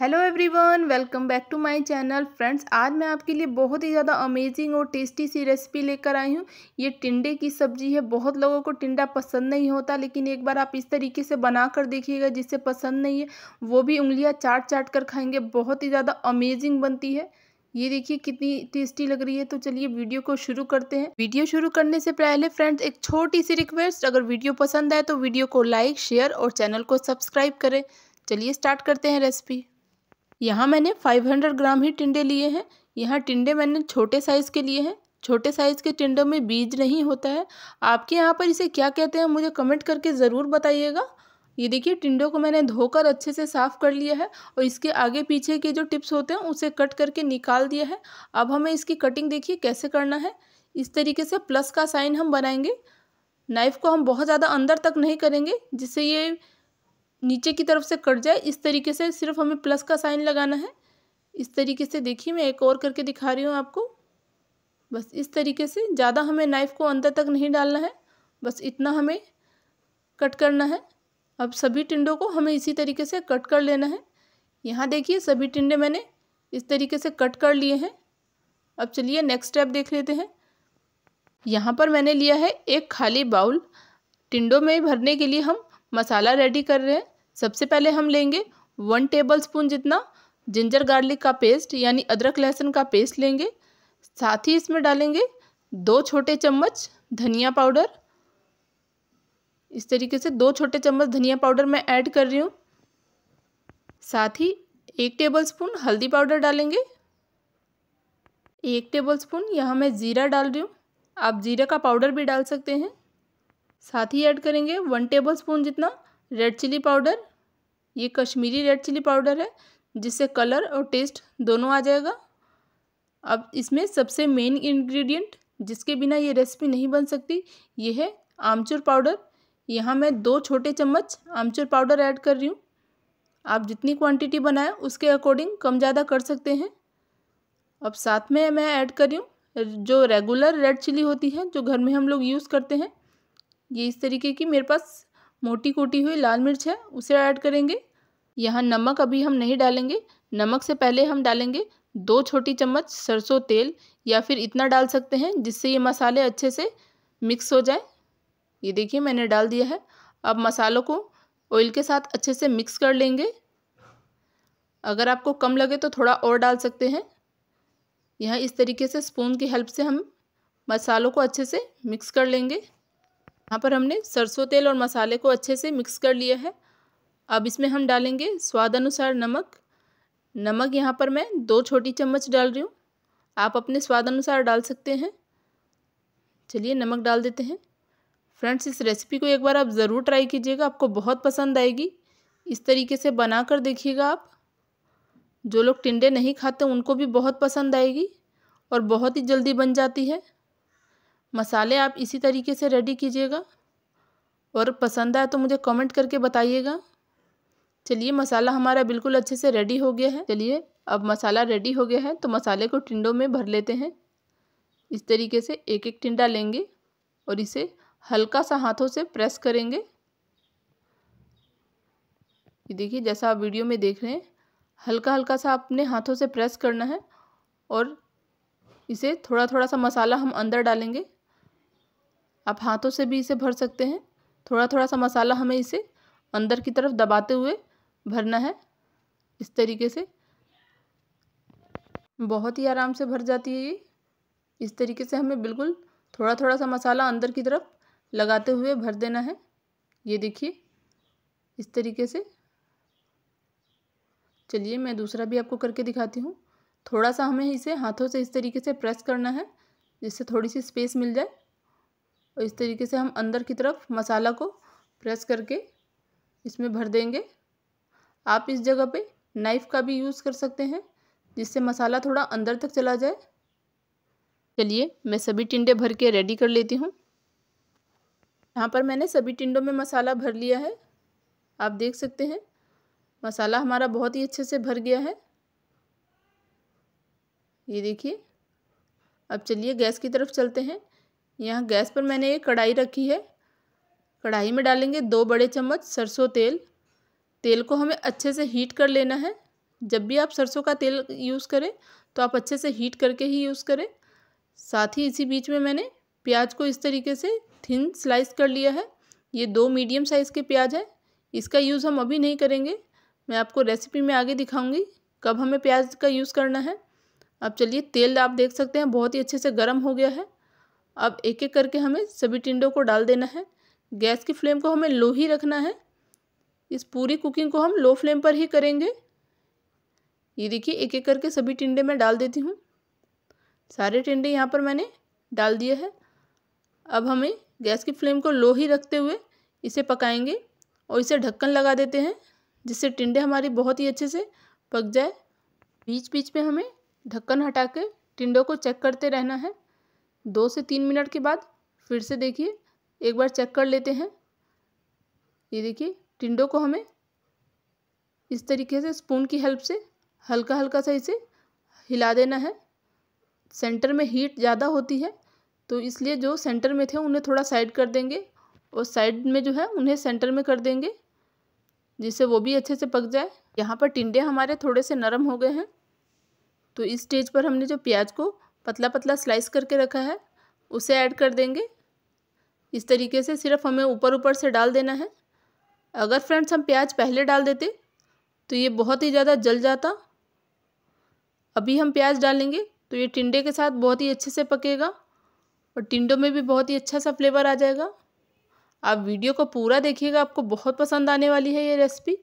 hello everyone welcome back to my channel friends आज मैं आपके लिए बहुत ही ज़्यादा अमेजिंग और टेस्टी सी रेसिपी लेकर आई हूँ ये टिंडे की सब्जी है बहुत लोगों को टिंडा पसंद नहीं होता लेकिन एक बार आप इस तरीके से बना कर देखिएगा जिससे पसंद नहीं है वो भी उंगलियाँ चाट चाट कर खाएंगे बहुत ही ज़्यादा अमेजिंग बनती है ये देखिए कितनी टेस्टी लग रही है तो चलिए वीडियो को शुरू करते हैं वीडियो शुरू करने से पहले फ्रेंड्स एक छोटी सी रिक्वेस्ट अगर वीडियो पसंद आए तो वीडियो को लाइक शेयर और चैनल को सब्सक्राइब करें चलिए स्टार्ट करते हैं रेसिपी यहाँ मैंने 500 ग्राम ही टिंडे लिए हैं यहाँ टिंडे मैंने छोटे साइज़ के लिए हैं छोटे साइज़ के टिंडों में बीज नहीं होता है आपके यहाँ पर इसे क्या कहते हैं मुझे कमेंट करके ज़रूर बताइएगा ये देखिए टिंडों को मैंने धोकर अच्छे से साफ़ कर लिया है और इसके आगे पीछे के जो टिप्स होते हैं उसे कट करके निकाल दिया है अब हमें इसकी कटिंग देखिए कैसे करना है इस तरीके से प्लस का साइन हम बनाएंगे नाइफ़ को हम बहुत ज़्यादा अंदर तक नहीं करेंगे जिससे ये नीचे की तरफ से कट जाए इस तरीके से सिर्फ हमें प्लस का साइन लगाना है इस तरीके से देखिए मैं एक और करके दिखा रही हूँ आपको बस इस तरीके से ज़्यादा हमें नाइफ़ को अंदर तक नहीं डालना है बस इतना हमें कट करना है अब सभी टिंडों को हमें इसी तरीके से कट कर लेना है यहाँ देखिए सभी टिंडे मैंने इस तरीके से कट कर लिए हैं अब चलिए नेक्स्ट स्टेप देख लेते हैं यहाँ पर मैंने लिया है एक खाली बाउल टिंडों में भरने के लिए हम मसाला रेडी कर रहे हैं सबसे पहले हम लेंगे वन टेबल स्पून जितना जिंजर गार्लिक का पेस्ट यानी अदरक लहसुन का पेस्ट लेंगे साथ ही इसमें डालेंगे दो छोटे चम्मच धनिया पाउडर इस तरीके से दो छोटे चम्मच धनिया पाउडर मैं ऐड कर रही हूँ साथ ही एक टेबल स्पून हल्दी पाउडर डालेंगे एक टेबल स्पून यहाँ मैं ज़ीरा डाल रही हूँ आप ज़ीरा का पाउडर भी डाल सकते हैं साथ ही ऐड करेंगे वन टेबल स्पून जितना रेड चिली पाउडर ये कश्मीरी रेड चिली पाउडर है जिससे कलर और टेस्ट दोनों आ जाएगा अब इसमें सबसे मेन इंग्रेडिएंट जिसके बिना ये रेसिपी नहीं बन सकती ये है आमचूर पाउडर यहाँ मैं दो छोटे चम्मच आमचूर पाउडर ऐड कर रही हूँ आप जितनी क्वांटिटी बनाए उसके अकॉर्डिंग कम ज़्यादा कर सकते हैं अब साथ में मैं ऐड कर रही हूँ जो रेगुलर रेड चिली होती है जो घर में हम लोग यूज़ करते हैं ये इस तरीके की मेरे पास मोटी कोटी हुई लाल मिर्च है उसे ऐड करेंगे यहाँ नमक अभी हम नहीं डालेंगे नमक से पहले हम डालेंगे दो छोटी चम्मच सरसों तेल या फिर इतना डाल सकते हैं जिससे ये मसाले अच्छे से मिक्स हो जाए ये देखिए मैंने डाल दिया है अब मसालों को ऑयल के साथ अच्छे से मिक्स कर लेंगे अगर आपको कम लगे तो थोड़ा और डाल सकते हैं यहाँ इस तरीके से स्पून की हेल्प से हम मसालों को अच्छे से मिक्स कर लेंगे यहाँ पर हमने सरसों तेल और मसाले को अच्छे से मिक्स कर लिया है अब इसमें हम डालेंगे स्वाद अनुसार नमक नमक यहाँ पर मैं दो छोटी चम्मच डाल रही हूँ आप अपने स्वाद अनुसार डाल सकते हैं चलिए नमक डाल देते हैं फ्रेंड्स इस रेसिपी को एक बार आप ज़रूर ट्राई कीजिएगा आपको बहुत पसंद आएगी इस तरीके से बना कर देखिएगा आप जो लोग टिंडे नहीं खाते उनको भी बहुत पसंद आएगी और बहुत ही जल्दी बन जाती है मसाले आप इसी तरीके से रेडी कीजिएगा और पसंद आए तो मुझे कमेंट करके बताइएगा चलिए मसाला हमारा बिल्कुल अच्छे से रेडी हो गया है चलिए अब मसाला रेडी हो गया है तो मसाले को टिंडों में भर लेते हैं इस तरीके से एक एक टिंडा लेंगे और इसे हल्का सा हाथों से प्रेस करेंगे ये देखिए जैसा आप वीडियो में देख रहे हैं हल्का हल्का सा अपने हाथों से प्रेस करना है और इसे थोड़ा थोड़ा सा मसाला हम अंदर डालेंगे आप हाथों से भी इसे भर सकते हैं थोड़ा थोड़ा सा मसाला हमें इसे अंदर की तरफ दबाते हुए भरना है इस तरीके से बहुत ही आराम से भर जाती है ये इस तरीके से हमें बिल्कुल थोड़ा थोड़ा सा मसाला अंदर की तरफ लगाते हुए भर देना है ये देखिए इस तरीके से चलिए मैं दूसरा भी आपको करके दिखाती हूँ थोड़ा सा हमें इसे हाथों से इस तरीके से प्रेस करना है जिससे थोड़ी सी स्पेस मिल जाए और इस तरीके से हम अंदर की तरफ मसाला को प्रेस करके इसमें भर देंगे आप इस जगह पे नाइफ़ का भी यूज़ कर सकते हैं जिससे मसाला थोड़ा अंदर तक चला जाए चलिए मैं सभी टिंडे भर के रेडी कर लेती हूँ यहाँ पर मैंने सभी टिंडों में मसाला भर लिया है आप देख सकते हैं मसाला हमारा बहुत ही अच्छे से भर गया है ये देखिए अब चलिए गैस की तरफ चलते हैं यहाँ गैस पर मैंने ये कढ़ाई रखी है कढ़ाई में डालेंगे दो बड़े चम्मच सरसों तेल तेल को हमें अच्छे से हीट कर लेना है जब भी आप सरसों का तेल यूज़ करें तो आप अच्छे से हीट करके ही यूज़ करें साथ ही इसी बीच में मैंने प्याज को इस तरीके से थिन स्लाइस कर लिया है ये दो मीडियम साइज़ के प्याज है इसका यूज़ हम अभी नहीं करेंगे मैं आपको रेसिपी में आगे दिखाऊंगी कब हमें प्याज का यूज़ करना है अब चलिए तेल आप देख सकते हैं बहुत ही अच्छे से गर्म हो गया है अब एक एक करके हमें सभी टिंडों को डाल देना है गैस की फ्लेम को हमें लो ही रखना है इस पूरी कुकिंग को हम लो फ्लेम पर ही करेंगे ये देखिए एक एक करके सभी टिंडे मैं डाल देती हूँ सारे टिंडे यहाँ पर मैंने डाल दिए हैं अब हमें गैस की फ्लेम को लो ही रखते हुए इसे पकाएंगे और इसे ढक्कन लगा देते हैं जिससे टिंडे हमारी बहुत ही अच्छे से पक जाए बीच बीच में हमें ढक्कन हटा के टिंडों को चेक करते रहना है दो से तीन मिनट के बाद फिर से देखिए एक बार चेक कर लेते हैं ये देखिए टिंडों को हमें इस तरीके से स्पून की हेल्प से हल्का हल्का सा इसे हिला देना है सेंटर में हीट ज़्यादा होती है तो इसलिए जो सेंटर में थे उन्हें थोड़ा साइड कर देंगे और साइड में जो है उन्हें सेंटर में कर देंगे जिससे वो भी अच्छे से पक जाए यहाँ पर टिंडे हमारे थोड़े से नरम हो गए हैं तो इस स्टेज पर हमने जो प्याज को पतला पतला स्लाइस करके रखा है उसे ऐड कर देंगे इस तरीके से सिर्फ हमें ऊपर ऊपर से डाल देना है अगर फ्रेंड्स हम प्याज पहले डाल देते तो ये बहुत ही ज़्यादा जल जाता अभी हम प्याज डालेंगे तो ये टिंडे के साथ बहुत ही अच्छे से पकेगा और टिंडों में भी बहुत ही अच्छा सा फ्लेवर आ जाएगा आप वीडियो को पूरा देखिएगा आपको बहुत पसंद आने वाली है ये रेसिपी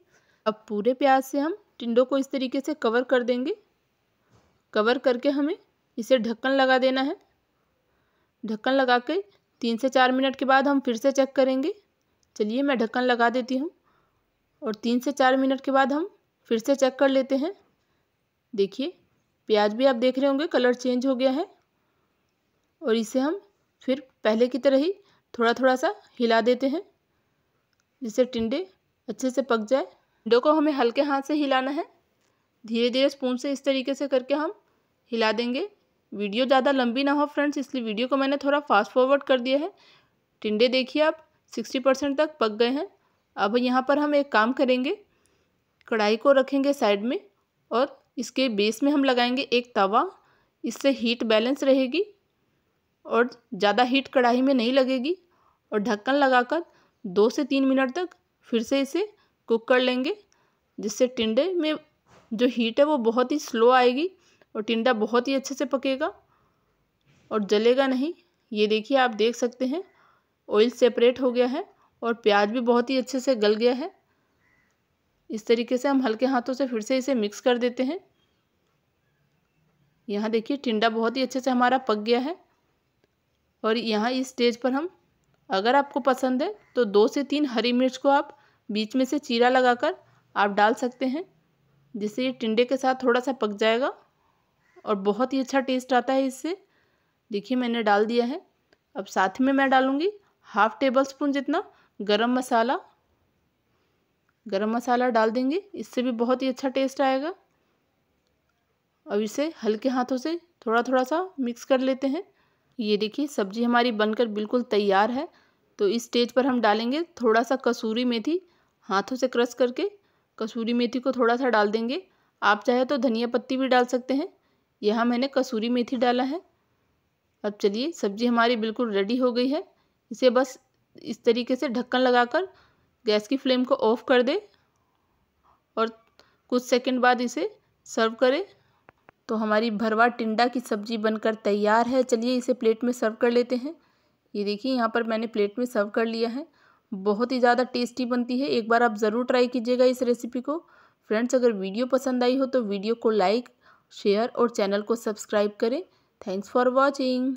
अब पूरे प्याज से हम टिंडों को इस तरीके से कवर कर देंगे कवर करके हमें इसे ढक्कन लगा देना है ढक्कन लगा के तीन से चार मिनट के बाद हम फिर से चेक करेंगे चलिए मैं ढक्कन लगा देती हूँ और तीन से चार मिनट के बाद हम फिर से चेक कर लेते हैं देखिए प्याज भी आप देख रहे होंगे कलर चेंज हो गया है और इसे हम फिर पहले की तरह ही थोड़ा थोड़ा सा हिला देते हैं जिससे टिंडे अच्छे से पक जाए टिंडों को हमें हल्के हाथ से हिलाना है धीरे धीरे स्पून से इस तरीके से करके हम हिला देंगे वीडियो ज़्यादा लंबी ना हो फ्रेंड्स इसलिए वीडियो को मैंने थोड़ा फास्ट फॉरवर्ड कर दिया है टिंडे देखिए आप सिक्सटी परसेंट तक पक गए हैं अब यहाँ पर हम एक काम करेंगे कढ़ाई को रखेंगे साइड में और इसके बेस में हम लगाएंगे एक तवा इससे हीट बैलेंस रहेगी और ज़्यादा हीट कढ़ाई में नहीं लगेगी और ढक्कन लगाकर दो से तीन मिनट तक फिर से इसे कुक कर लेंगे जिससे टिंडे में जो हीट है वो बहुत ही स्लो आएगी और टिंडा बहुत ही अच्छे से पकेगा और जलेगा नहीं ये देखिए आप देख सकते हैं ऑयल सेपरेट हो गया है और प्याज भी बहुत ही अच्छे से गल गया है इस तरीके से हम हल्के हाथों से फिर से इसे मिक्स कर देते हैं यहाँ देखिए टिंडा बहुत ही अच्छे से हमारा पक गया है और यहाँ इस स्टेज पर हम अगर आपको पसंद है तो दो से तीन हरी मिर्च को आप बीच में से चीरा लगाकर आप डाल सकते हैं जिससे ये टिंडे के साथ थोड़ा सा पक जाएगा और बहुत ही अच्छा टेस्ट आता है इससे देखिए मैंने डाल दिया है अब साथ में मैं डालूँगी हाफ टेबल स्पून जितना गरम मसाला गरम मसाला डाल देंगे इससे भी बहुत ही अच्छा टेस्ट आएगा अब इसे हल्के हाथों से थोड़ा थोड़ा सा मिक्स कर लेते हैं ये देखिए सब्जी हमारी बनकर बिल्कुल तैयार है तो इस स्टेज पर हम डालेंगे थोड़ा सा कसूरी मेथी हाथों से क्रश करके कसूरी मेथी को थोड़ा सा डाल देंगे आप चाहे तो धनिया पत्ती भी डाल सकते हैं यहाँ मैंने कसूरी मेथी डाला है अब चलिए सब्जी हमारी बिल्कुल रेडी हो गई है इसे बस इस तरीके से ढक्कन लगाकर गैस की फ्लेम को ऑफ कर दे और कुछ सेकंड बाद इसे सर्व करें तो हमारी भरवा टिंडा की सब्जी बनकर तैयार है चलिए इसे प्लेट में सर्व कर लेते हैं ये देखिए यहाँ पर मैंने प्लेट में सर्व कर लिया है बहुत ही ज़्यादा टेस्टी बनती है एक बार आप ज़रूर ट्राई कीजिएगा इस रेसिपी को फ्रेंड्स अगर वीडियो पसंद आई हो तो वीडियो को लाइक शेयर और चैनल को सब्सक्राइब करें थैंक्स फॉर वॉचिंग